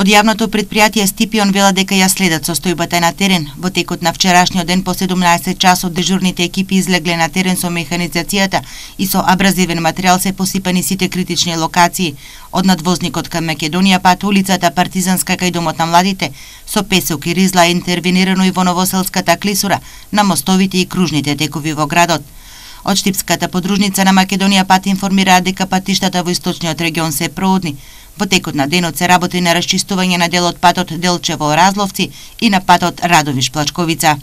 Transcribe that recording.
Од јавното предпријатие Стипион вела дека ја следат состојбата на терен. Во текот на вчерашниот ден по 17 часот дежурните екипи излегле на терен со механизацијата и со абразивен материјал се посипани сите критични локации, од надвозникот кај Македонија пат улицата Партизанска кај домот на младите, со песок и ризла е интервенирано и во Новоселската клисура, на мостовите и кружните текови во градот. Од Штипската подружница на Македонија пат информираа дека патиштата во источниот регион се проодни, Во текот на денот се работи на расчистување на делот патот Делчево Разловци и на патот Радовиш Плачковица.